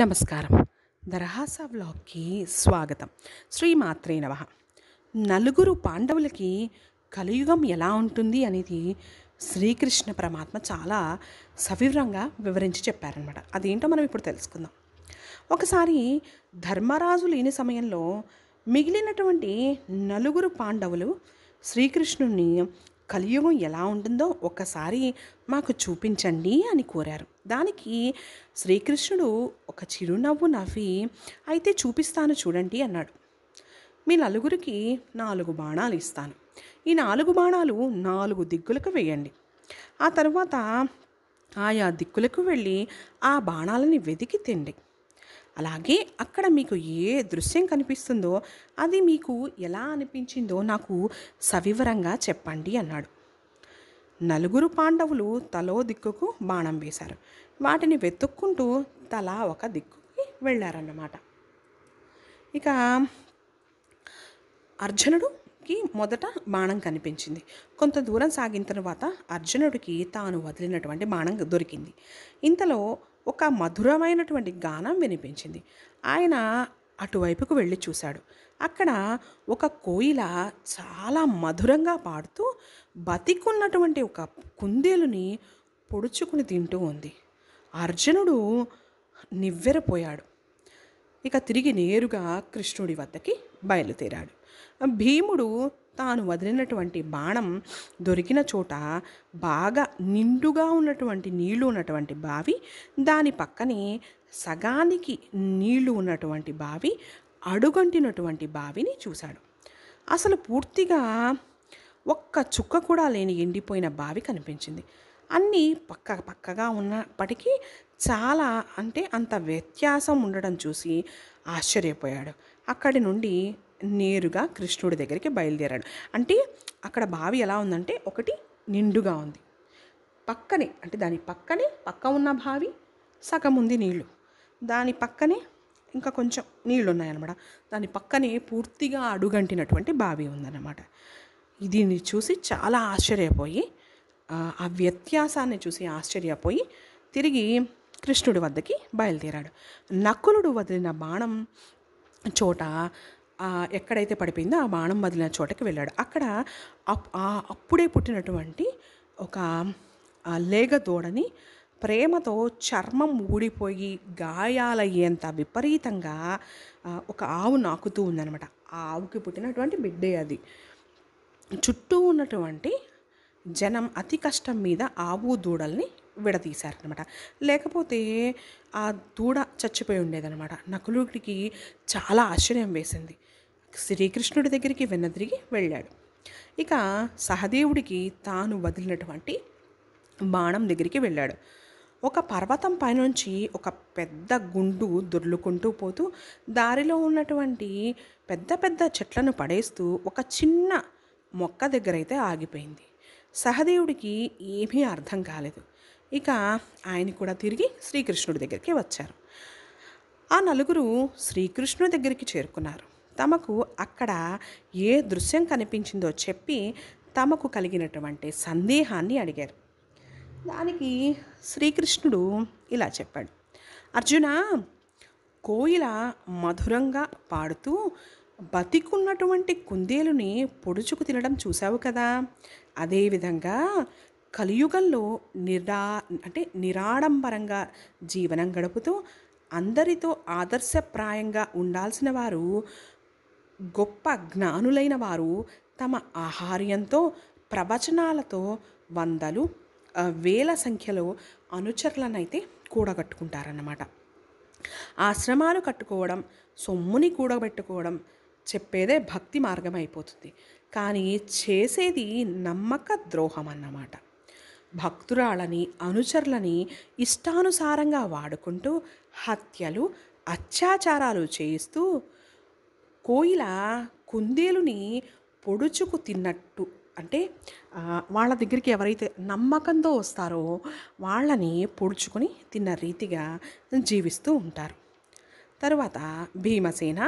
నమస్కారం దరహాస బ్లాగ్కి స్వాగతం శ్రీమాత్రే నవ నలుగురు పాండవులకి కలియుగం ఎలా ఉంటుంది అనేది శ్రీకృష్ణ పరమాత్మ చాలా సవివరంగా వివరించి చెప్పారనమాట అదేంటో మనం ఇప్పుడు తెలుసుకుందాం ఒకసారి ధర్మరాజు లేని సమయంలో మిగిలినటువంటి నలుగురు పాండవులు శ్రీకృష్ణుని కలియుగం ఎలా ఉంటుందో ఒకసారి మాకు చూపించండి అని కోరారు దానికి శ్రీకృష్ణుడు ఒక చిరునవ్వు నవ్వి అయితే చూపిస్తాను చూడండి అన్నాడు మీ నలుగురికి నాలుగు బాణాలు ఇస్తాను ఈ నాలుగు బాణాలు నాలుగు దిక్కులకు వేయండి ఆ తర్వాత ఆయా దిక్కులకు వెళ్ళి ఆ బాణాలని వెతికి తిండి అలాగే అక్కడ మీకు ఏ దృశ్యం కనిపిస్తుందో అది మీకు ఎలా అనిపించిందో నాకు సవివరంగా చెప్పండి అన్నాడు నలుగురు పాండవులు తలో దిక్కుకు బాణం వేశారు వాటిని వెతుక్కుంటూ తలా ఒక దిక్కుకి వెళ్ళారన్నమాట ఇక అర్జునుడికి మొదట బాణం కనిపించింది కొంత దూరం సాగిన తర్వాత అర్జునుడికి తాను వదిలినటువంటి బాణం దొరికింది ఇంతలో ఒక మధురమైనటువంటి గానం వినిపించింది ఆయన అటువైపుకు వెళ్ళి చూశాడు అక్కడ ఒక కోయిల చాలా మధురంగా పాడుతూ బతికున్నటువంటి ఒక కుందేలుని పొడుచుకుని తింటూ ఉంది అర్జునుడు నివ్వెరపోయాడు ఇక తిరిగి నేరుగా కృష్ణుడి వద్దకి బయలుదేరాడు భీముడు తాను వదిలినటువంటి బాణం దొరికిన చోట బాగా నిండుగా ఉన్నటువంటి నీళ్లు ఉన్నటువంటి బావి దాని పక్కనే సగానికి నీళ్లు ఉన్నటువంటి బావి అడుగంటినటువంటి బావిని చూశాడు అసలు పూర్తిగా ఒక్క చుక్క కూడా లేని ఎండిపోయిన బావి కనిపించింది అన్నీ పక్క పక్కగా ఉన్నప్పటికీ చాలా అంటే అంత వ్యత్యాసం ఉండడం చూసి ఆశ్చర్యపోయాడు అక్కడి నుండి నేరుగా కృష్ణుడి దగ్గరికి బయలుదేరాడు అంటే అక్కడ బావి ఎలా ఉందంటే ఒకటి నిండుగా ఉంది పక్కనే అంటే దాని పక్కనే పక్క ఉన్న బావి సగం ఉంది నీళ్ళు దాని పక్కనే ఇంకా కొంచెం నీళ్ళు ఉన్నాయన్నమాట దాని పక్కనే పూర్తిగా అడుగంటినటువంటి బావి ఉందన్నమాట దీన్ని చూసి చాలా ఆశ్చర్యపోయి ఆ వ్యత్యాసాన్ని చూసి ఆశ్చర్యపోయి తిరిగి కృష్ణుడి వద్దకి బయలుదేరాడు నకులుడు వదిలిన బాణం చోట ఎక్కడైతే పడిపోయిందో ఆ బాణం వదిలిన చోటకి వెళ్ళాడు అక్కడ అప్పుడే పుట్టినటువంటి ఒక లేగ దూడని ప్రేమతో చర్మం ఊడిపోయి గాయాలయ్యేంత విపరీతంగా ఒక ఆవు నాకుతూ ఉందనమాట ఆ ఆవుకి పుట్టినటువంటి బిడ్డే అది చుట్టూ ఉన్నటువంటి జనం అతి కష్టం మీద ఆవు దూడల్ని విడదీశారనమాట లేకపోతే ఆ దూడ చచ్చిపోయి ఉండేదనమాట నకులుడికి చాలా ఆశ్చర్యం వేసింది శ్రీకృష్ణుడి దగ్గరికి వెనదిరిగి వెళ్ళాడు ఇక సహదేవుడికి తాను వదిలినటువంటి బాణం దగ్గరికి వెళ్ళాడు ఒక పర్వతం పైనుంచి ఒక పెద్ద గుండు దొర్లుకుంటూ పోతూ దారిలో ఉన్నటువంటి పెద్ద పెద్ద చెట్లను పడేస్తూ ఒక చిన్న మొక్క దగ్గరైతే ఆగిపోయింది సహదేవుడికి ఏమీ అర్థం కాలేదు ఇక ఆయన కూడా తిరిగి శ్రీకృష్ణుడి దగ్గరికి వచ్చారు ఆ నలుగురు శ్రీకృష్ణుడి దగ్గరికి చేరుకున్నారు తమకు అక్కడ ఏ దృశ్యం కనిపించిందో చెప్పి తమకు కలిగినటువంటి సందేహాన్ని అడిగారు దానికి శ్రీకృష్ణుడు ఇలా చెప్పాడు అర్జున కోయిల మధురంగా పాడుతూ బతికున్నటువంటి కుందేలుని పొడుచుకు తినడం చూసావు కదా అదేవిధంగా కలియుగంలో నిరా అంటే నిరాడంబరంగా జీవనం గడుపుతూ అందరితో ఆదర్శప్రాయంగా ఉండాల్సిన వారు గొప్ప జ్ఞానులైన వారు తమ ఆహార్యంతో ప్రవచనాలతో వందలు వేల సంఖ్యలో అనుచరులనైతే కూడగట్టుకుంటారన్నమాట ఆశ్రమాలు కట్టుకోవడం సొమ్ముని కూడబెట్టుకోవడం చెప్పేదే భక్తి మార్గం అయిపోతుంది కానీ చేసేది నమ్మక ద్రోహం అన్నమాట భక్తురాళ్ళని అనుచరులని ఇష్టానుసారంగా వాడుకుంటూ హత్యలు అత్యాచారాలు చేయిస్తూ కోయిల కుందేలుని పొడుచుకు తిన్నట్టు అంటే వాళ్ళ దగ్గరికి ఎవరైతే నమ్మకంతో వస్తారో వాళ్ళని పొడుచుకొని తిన్న రీతిగా జీవిస్తూ ఉంటారు తరువాత భీమసేన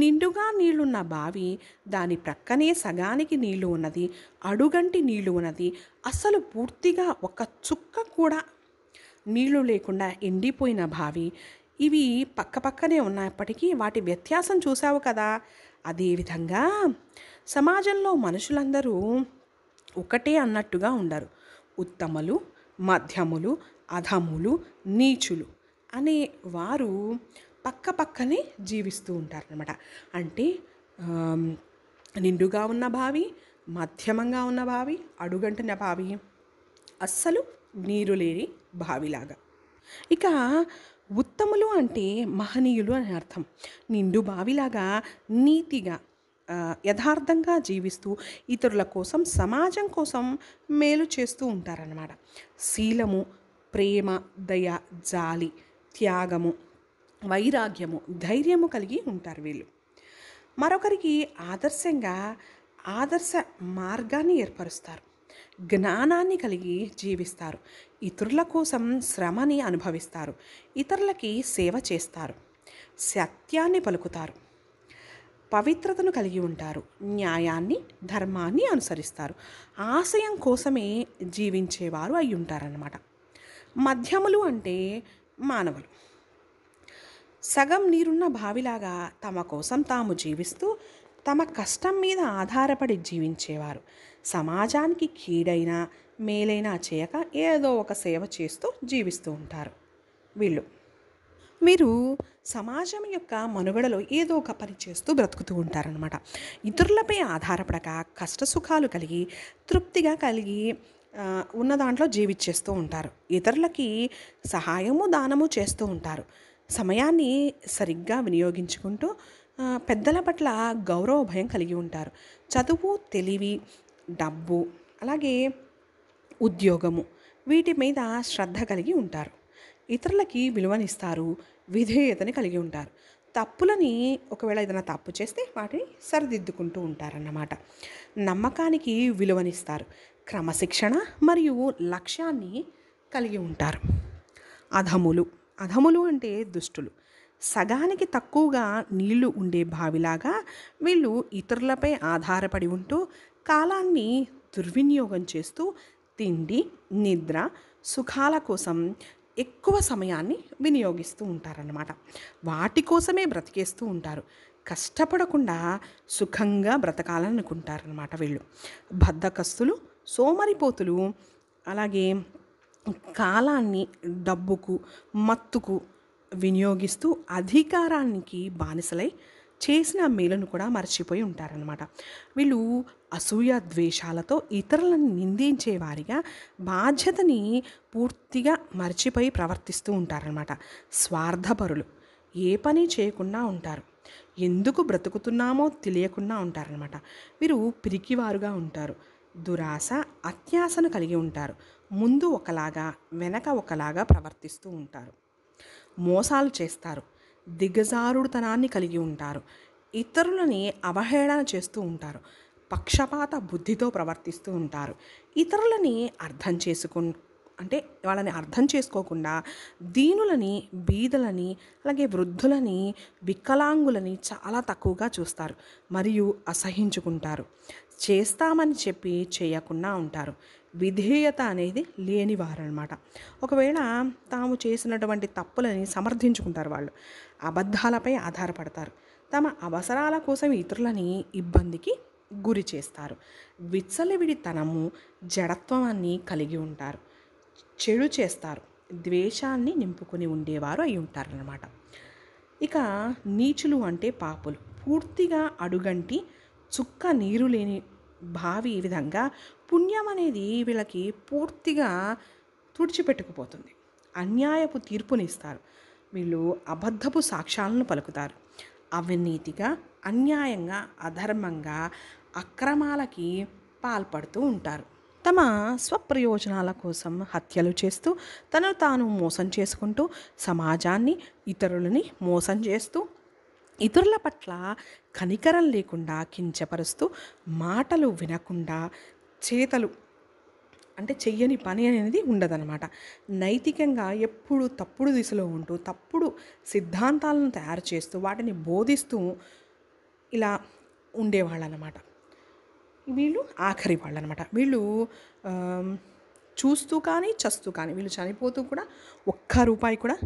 నిండుగా నీళ్లున్న బావి దాని ప్రక్కనే సగానికి నీళ్లు ఉన్నది అడుగంటి నీళ్లు ఉన్నది అసలు పూర్తిగా ఒక చుక్క కూడా నీళ్లు లేకుండా ఎండిపోయిన బావి ఇవి పక్కపక్కనే ఉన్నప్పటికీ వాటి వ్యత్యాసం చూసావు కదా అదేవిధంగా సమాజంలో మనుషులందరూ ఒకటే అన్నట్టుగా ఉండరు ఉత్తములు మధ్యములు అధములు నీచులు అనే వారు పక్క పక్కనే జీవిస్తూ ఉంటారనమాట అంటే నిండుగా ఉన్న బావి మధ్యమంగా ఉన్న బావి అడుగంటిన బావి అస్సలు నీరు లేని బావిలాగా ఇక ఉత్తములు అంటే మహనీయులు అని అర్థం నిండు బావిలాగా నీతిగా యథార్థంగా జీవిస్తూ ఇతరుల కోసం సమాజం కోసం మేలు చేస్తూ ఉంటారన్నమాట శీలము ప్రేమ దయ జాలి త్యాగము వైరాగ్యము ధైర్యము కలిగి ఉంటారు వీళ్ళు మరొకరికి ఆదర్శంగా ఆదర్శ మార్గాన్ని ఏర్పరుస్తారు జ్ఞానాన్ని కలిగి జీవిస్తారు ఇతరుల కోసం శ్రమని అనుభవిస్తారు ఇతరులకి సేవ చేస్తారు సత్యాన్ని పలుకుతారు పవిత్రతను కలిగి ఉంటారు న్యాయాన్ని ధర్మాన్ని అనుసరిస్తారు ఆశయం కోసమే జీవించేవారు అయి ఉంటారన్నమాట మధ్యములు అంటే మానవులు సగం నీరున్న బావిలాగా తమ కోసం తాము జీవిస్తూ తమ కష్టం మీద ఆధారపడి జీవించేవారు సమాజానికి కీడైనా మేలైనా చేయక ఏదో ఒక సేవ చేస్తూ జీవిస్తూ ఉంటారు వీళ్ళు మీరు సమాజం యొక్క మనుగడలో ఏదో ఒక పని చేస్తూ బ్రతుకుతూ ఉంటారనమాట ఇతరులపై ఆధారపడక కష్ట సుఖాలు కలిగి తృప్తిగా కలిగి ఉన్న దాంట్లో జీవించేస్తూ ఉంటారు ఇతరులకి సహాయము దానము చేస్తూ ఉంటారు సమయాన్ని సరిగ్గా వినియోగించుకుంటూ పెద్దల పట్ల గౌరవ భయం కలిగి ఉంటారు చదువు తెలివి డబ్బు అలాగే ఉద్యోగము వీటి మీద శ్రద్ధ కలిగి ఉంటారు ఇతరులకి విలువనిస్తారు విధేయతని కలిగి ఉంటారు తప్పులని ఒకవేళ ఏదైనా తప్పు చేస్తే వాటిని సరిదిద్దుకుంటూ ఉంటారన్నమాట నమ్మకానికి విలువనిస్తారు క్రమశిక్షణ మరియు లక్ష్యాన్ని కలిగి ఉంటారు అధములు అధములు అంటే దుష్టులు సగానికి తక్కువగా నీళ్లు ఉండే బావిలాగా వీళ్ళు ఇతరులపై ఆధారపడి ఉంటూ కాలాన్ని దుర్వినియోగం చేస్తూ తిండి నిద్ర సుఖాల కోసం ఎక్కువ సమయాన్ని వినియోగిస్తూ ఉంటారన్నమాట వాటి కోసమే బ్రతికేస్తూ ఉంటారు కష్టపడకుండా సుఖంగా బ్రతకాలనుకుంటారనమాట వీళ్ళు బద్ధకస్తులు సోమరిపోతులు అలాగే కాలాన్ని డబ్బుకు మత్తుకు వినియోగిస్తూ అధికారానికి బానిసలై చేసిన మేలును కూడా మర్చిపోయి ఉంటారనమాట వీళ్ళు అసూయ ద్వేషాలతో ఇతరులను నిందించేవారిగా బాధ్యతని పూర్తిగా మర్చిపోయి ప్రవర్తిస్తూ ఉంటారనమాట స్వార్థపరులు ఏ పని చేయకుండా ఉంటారు ఎందుకు బ్రతుకుతున్నామో తెలియకుండా ఉంటారనమాట వీరు పిరికివారుగా ఉంటారు దురాశ అత్యాసను కలిగి ఉంటారు ముందు ఒకలాగా వెనక ఒకలాగా ప్రవర్తిస్తూ ఉంటారు మోసాలు చేస్తారు దిగజారుడుతనాన్ని కలిగి ఉంటారు ఇతరులని అవహేళన చేస్తూ ఉంటారు పక్షపాత బుద్ధితో ప్రవర్తిస్తూ ఉంటారు ఇతరులని అర్థం చేసుకు అంటే వాళ్ళని అర్థం చేసుకోకుండా దీనులని బీదలని అలాగే వృద్ధులని వికలాంగులని చాలా తక్కువగా చూస్తారు మరియు అసహించుకుంటారు చేస్తామని చెప్పి చేయకుండా ఉంటారు విధేయత అనేది లేనివారనమాట ఒకవేళ తాము చేసినటువంటి తప్పులని సమర్థించుకుంటారు వాళ్ళు అబద్ధాలపై ఆధారపడతారు తమ అవసరాల కోసం ఇతరులని ఇబ్బందికి గురి చేస్తారు విచ్చలవిడితనము జడత్వాన్ని కలిగి ఉంటారు చెడు చేస్తారు ద్వేషాన్ని నింపుకుని ఉండేవారు అయి ఉంటారనమాట ఇక నీచులు అంటే పాపులు పూర్తిగా అడుగంటి చుక్క నీరు లేని భావి ఈ విధంగా పుణ్యం అనేది వీళ్ళకి పూర్తిగా తుడిచిపెట్టుకుపోతుంది అన్యాయపు తీర్పునిస్తారు వీళ్ళు అబద్ధపు సాక్ష్యాలను పలుకుతారు అవినీతిగా అన్యాయంగా అధర్మంగా అక్రమాలకి పాల్పడుతూ ఉంటారు తమ స్వప్రయోజనాల కోసం హత్యలు చేస్తూ తను తాను మోసం చేసుకుంటూ సమాజాన్ని ఇతరులని మోసం చేస్తూ ఇతరుల పట్ల కనికరం లేకుండా కించపరుస్తూ మాటలు వినకుండా చేతలు అంటే చెయ్యని పని అనేది ఉండదన్నమాట నైతికంగా ఎప్పుడు తప్పుడు దిశలో ఉంటూ తప్పుడు సిద్ధాంతాలను తయారు చేస్తూ వాటిని బోధిస్తూ ఇలా ఉండేవాళ్ళనమాట వీళ్ళు ఆఖరి వాళ్ళనమాట వీళ్ళు చూస్తూ కానీ చస్తూ కానీ వీళ్ళు చనిపోతూ కూడా ఒక్క రూపాయి కూడా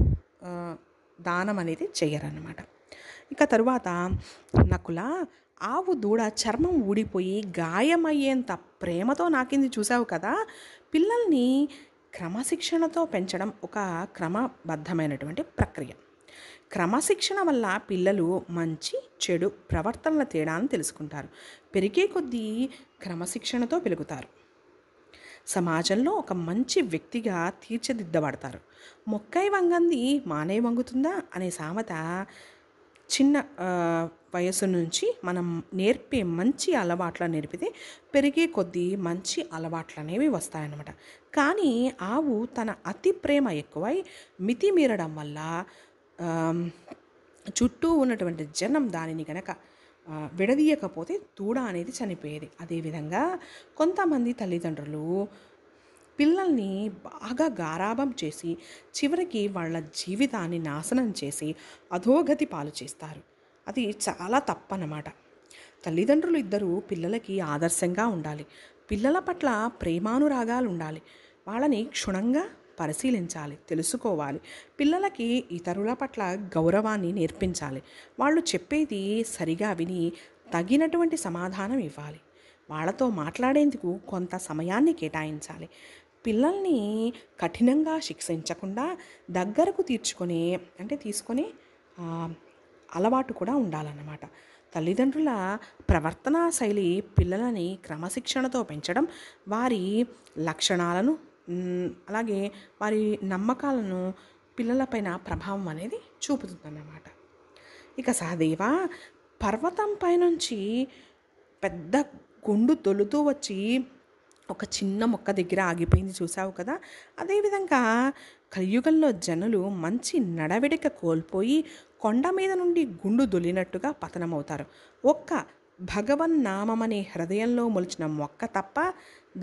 దానం అనేది చేయరన్నమాట ఇక తరువాత నకుల ఆవు దూడ చర్మం ఊడిపోయి గాయమయ్యేంత ప్రేమతో నాకింది చూసావు కదా పిల్లల్ని క్రమశిక్షణతో పెంచడం ఒక క్రమబద్ధమైనటువంటి ప్రక్రియ క్రమశిక్షణ వల్ల పిల్లలు మంచి చెడు ప్రవర్తనల తేడాను తెలుసుకుంటారు పెరిగే కొద్దీ క్రమశిక్షణతో పెరుగుతారు సమాజంలో ఒక మంచి వ్యక్తిగా తీర్చిదిద్దబడతారు మొక్కై వంగంది మానే వంగుతుందా అనే సామెత చిన్న వయసు నుంచి మనం నేర్పే మంచి అలవాట్లు నేర్పితే పెరిగే కొద్దీ మంచి అలవాట్లు అనేవి వస్తాయన్నమాట కానీ ఆవు తన అతి ప్రేమ ఎక్కువై మితిమీరడం వల్ల చుట్టూ ఉన్నటువంటి జనం దానిని కనుక విడదీయకపోతే దూడ అనేది చనిపోయేది అదేవిధంగా కొంతమంది తల్లిదండ్రులు పిల్లల్ని బాగా గారాభం చేసి చివరికి వాళ్ళ జీవితాన్ని నాశనం చేసి అధోగతి పాలు చేస్తారు అది చాలా తప్పనమాట తల్లిదండ్రులు ఇద్దరూ పిల్లలకి ఆదర్శంగా ఉండాలి పిల్లల పట్ల ప్రేమానురాగాలు ఉండాలి వాళ్ళని క్షుణంగా పరిశీలించాలి తెలుసుకోవాలి పిల్లలకి ఇతరుల పట్ల గౌరవాన్ని నేర్పించాలి వాళ్ళు చెప్పేది సరిగా విని తగినటువంటి సమాధానం ఇవ్వాలి వాళ్ళతో మాట్లాడేందుకు కొంత సమయాన్ని కేటాయించాలి పిల్లల్ని కఠినంగా శిక్షించకుండా దగ్గరకు తీర్చుకొని అంటే తీసుకొని అలవాటు కూడా ఉండాలన్నమాట తల్లిదండ్రుల ప్రవర్తనా శైలి పిల్లలని క్రమశిక్షణతో పెంచడం వారి లక్షణాలను అలాగే వారి నమ్మకాలను పిల్లలపైన ప్రభావం అనేది చూపుతుందన్నమాట ఇక సహదేవ పర్వతంపై నుంచి పెద్ద గుండు తొలుతూ వచ్చి ఒక చిన్న మొక్క దగ్గర ఆగిపోయింది చూసావు కదా అదేవిధంగా కలియుగంలో జనులు మంచి నడవడిక కోల్పోయి కొండ మీద నుండి గుండు దొలినట్టుగా పతనమవుతారు ఒక్క భగవన్ నామమనే హృదయంలో మొలిచిన మొక్క తప్ప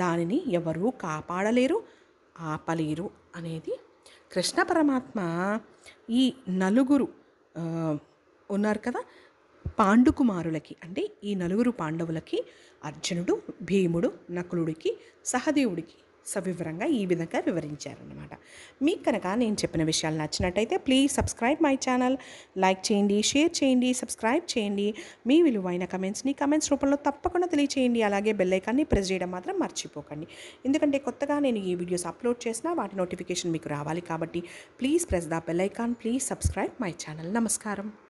దానిని ఎవరూ కాపాడలేరు ఆపలేరు అనేది కృష్ణ పరమాత్మ ఈ నలుగురు ఉన్నారు కదా పాండుకుమారులకి అంటే ఈ నలుగురు పాండవులకి అర్జునుడు భీముడు నకులుడికి సహదేవుడికి సవివరంగా ఈ విధంగా వివరించారనమాట మీకు కనుక నేను చెప్పిన విషయాలు నచ్చినట్టయితే please subscribe my channel like చేయండి షేర్ చేయండి సబ్స్క్రైబ్ చేయండి మీ విలువైన కమెంట్స్ని కమెంట్స్ రూపంలో తప్పకుండా తెలియచేయండి అలాగే బెల్ ఐకాన్ని ప్రెస్ చేయడం మాత్రం మర్చిపోకండి ఎందుకంటే కొత్తగా నేను ఈ వీడియోస్ అప్లోడ్ చేసినా వాటి నోటిఫికేషన్ మీకు రావాలి కాబట్టి please press the bell icon please subscribe my channel నమస్కారం